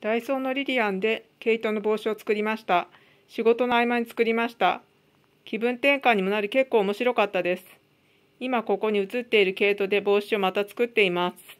ダイソーのリリアンで毛糸の帽子を作りました。仕事の合間に作りました。気分転換にもなり結構面白かったです。今ここに映っている毛糸で帽子をまた作っています。